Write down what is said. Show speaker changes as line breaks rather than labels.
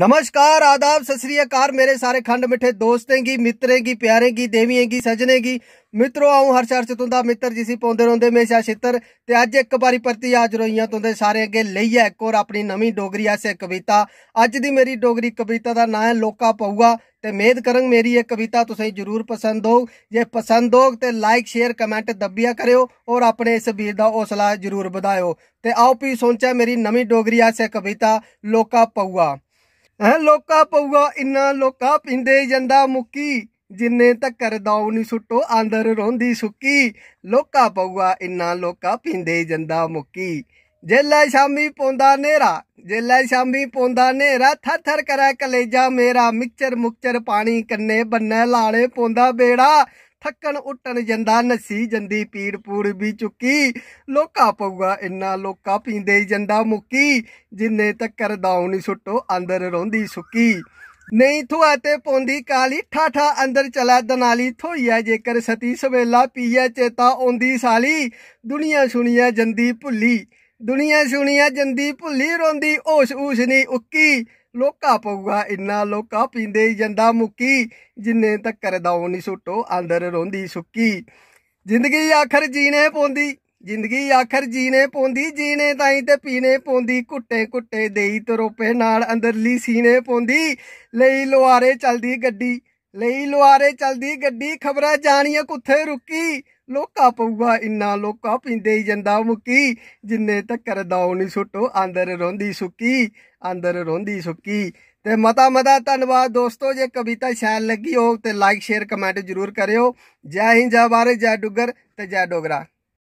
ਨਮਸਕਾਰ ਆਦਾਬ ਸਤਿ ਸ੍ਰੀ ਅਕਾਲ ਮੇਰੇ ਸਾਰੇ ਖੰਡ ਮਿੱਠੇ ਦੋਸਤੇਂਗੀ ਮਿੱਤਰੇਂਗੀ ਪਿਆਰੇਂਗੀ ਦੇਵੀਏਂਗੀ ਕੀ ਮਿੱਤਰੋ ਆਉਂ ਹਰ ਚਾਰ ਤੁੰਦਾ ਮਿੱਤਰ ਜਿਸੀ ਪਾਉਂਦੇ ਰਹਿੰਦੇ ਮੇਸ਼ਾ ਛਿੱਤਰ ਤੇ ਅੱਜ ਇੱਕ ਵਾਰੀ ਪਰਤੀ ਆਜ ਰਹੀਆਂ ਤੁੰਦੇ ਸਾਰੇ ਅੱਗੇ ਲਈਏ ਇੱਕ ਹੋਰ ਆਪਣੀ ਨਵੀਂ ਡੋਗਰੀ ਆਸੇ ਕਵਿਤਾ ਅੱਜ ਦੀ ਮੇਰੀ ਡੋਗਰੀ ਕਵਿਤਾ ਦਾ ਨਾਂ ਹੈ ਲੋਕਾ ਪਊਗਾ ਤੇ ਮੇਦ ਕਰੰਗ ਮੇਰੀ ਇਹ ਕਵਿਤਾ ਤੁਸੀਂ ਜਰੂਰ ਪਸੰਦ ਹੋ ਜੇ ਪਸੰਦ ਹੋ ਤੇ ਲਾਈਕ ਸ਼ੇਅਰ ਕਮੈਂਟ ਦੱਬਿਆ ਕਰਿਓ ਔਰ ਆਪਣੇ ਇਸ ਵੀਰ ਦਾ ਹੌਸਲਾ ਜਰੂਰ ਵਧਾਇਓ ਤੇ ਆਓ ਵੀ ਸੋਚਾਂ ਮੇਰੀ ਨਵੀਂ ਡੋਗਰੀ ਆਸੇ ਕਵਿਤਾ ਲੋਕਾ ਪਊਗਾ ਐ ਲੋਕਾ ਪਊਗਾ ਇੰਨਾ ਲੋਕਾ ਪਿੰਦੇ ਜਾਂਦਾ ਮੁੱਕੀ ਜਿੰਨੇ ਤੱਕਰ ਦਾਉ ਨਹੀਂ ਸੁੱਟੋ ਅੰਦਰ ਰੋਂਦੀ ਸੁੱਕੀ ਲੋਕਾ ਪਊਗਾ ਇੰਨਾ ਲੋਕਾ ਪਿੰਦੇ ਜਾਂਦਾ ਮੁੱਕੀ ਜੇ ਲੈ ਸ਼ਾਮੀ ਪੌਂਦਾ ਨੇਰਾ ਜੇ ਲੈ ਸ਼ਾਮੀ ਪੌਂਦਾ ਨੇਰਾ ਥਰ ਕਰੇ ਕਲੇਜਾ ਮੇਰਾ ਮਿਕਚਰ ਮੁਕਚਰ ਪਾਣੀ ਕੰਨੇ ਬੰਨੇ ਲਾਲੇ ਪੌਂਦਾ ਬੇੜਾ ਥੱਕਣ ਉੱਟਣ ਜਾਂਦਾ ਨਸੀ ਜੰਦੀ ਪੀੜ ਪੂੜ ਵੀ ਚੁੱਕੀ ਲੋਕਾ ਪਊਗਾ ਇੰਨਾ ਲੋਕਾ ਪੀਂਦੇ ਹੀ ਜੰਦਾ ਮੁੱਕੀ ਜਿੰਨੇ ਤੱਕਰ ਦਾਉ ਨਹੀਂ ਸੁੱਟੋ ਅੰਦਰ ਰੋਂਦੀ ਸੁੱਕੀ ਨਹੀਂ ਥੁਆ ਤੇ ਪੌਂਦੀ ਕਾਲੀ ਠਾਠਾ ਅੰਦਰ ਚਲਾ ਦਨਾਲੀ ਥੋਈਆ ਜੇਕਰ ਸਤੀ ਸਵੇਲਾ ਪੀਆ ਚੇਤਾ ਆਉਂਦੀ ਸਾਲੀ ਦੁਨੀਆ ਸੁਣੀਆ ਜੰਦੀ ਭੁੱਲੀ ਦੁਨੀਆ ਸੁਣੀਆ ਜੰਦੀ ਭੁੱਲੀ ਰੋਂਦੀ ਹੋਸ਼ ਊਸ਼ ਨਹੀਂ ਉੱਕੀ ਲੋਕਾ ਪਊਗਾ ਇੰਨਾ ਲੋਕਾ ਪੀਂਦੇ ਹੀ ਜਾਂਦਾ ਮੁੱਕੀ ਜਿੰਨੇ ਤੱਕਰ ਦਾਉ ਨਹੀਂ ਸੁੱਟੋ ਅੰਦਰ ਰੋਂਦੀ ਸੁੱਕੀ ਜ਼ਿੰਦਗੀ ਆਖਰ ਜੀਣੇ ਪੋਂਦੀ ਜ਼ਿੰਦਗੀ ਆਖਰ ਜੀਣੇ ਪੋਂਦੀ ਜੀਣੇ ਤਾਈ ਤੇ ਪੀਣੇ ਪੋਂਦੀ ਘੁੱਟੇ ਘੁੱਟੇ ਦੇਈ ਤਰੋਪੇ ਨਾਲ ਅੰਦਰਲੀ ਸੀਨੇ ਪੋਂਦੀ ਲਈ ਲੁਆਰੇ ਚਲਦੀ ਗੱਡੀ ਲਈ ਲੁਆਰੇ ਚਲਦੀ ਗੱਡੀ ਖਬਰਾਂ ਜਾਣੀਆਂ ਕੁੱਥੇ ਰੁਕੀ ਲੋਕਾ ਪਊਗਾ ਇੰਨਾ ਲੋਕਾ ਪਿੰਦੇ ਹੀ ਜਾਂਦਾ ਮੁੱਕੀ ਜਿੰਨੇ ਤੱਕਰ ਦਾਉ ਨਹੀਂ ਸੁੱਟੋ ਅੰਦਰ ਰੋਂਦੀ ਸੁੱਕੀ ਅੰਦਰ ਰੋਂਦੀ ਸੁੱਕੀ ਤੇ ਮਤਾ ਮਤਾ ਧੰਨਵਾਦ ਦੋਸਤੋ ਜੇ ਕਵਿਤਾ ਸ਼ੈਲ ਲੱਗੀ ਹੋ ਤੇ ਲਾਈਕ ਸ਼ੇਅਰ ਕਮੈਂਟ ਜ਼ਰੂਰ ਕਰਿਓ ਜੈ ਹਿੰਦ ਜੈ ਭਾਰਤ ਜੈ ਡੁੱਗਰ ਤੇ ਜੈ ਡੋਗਰਾ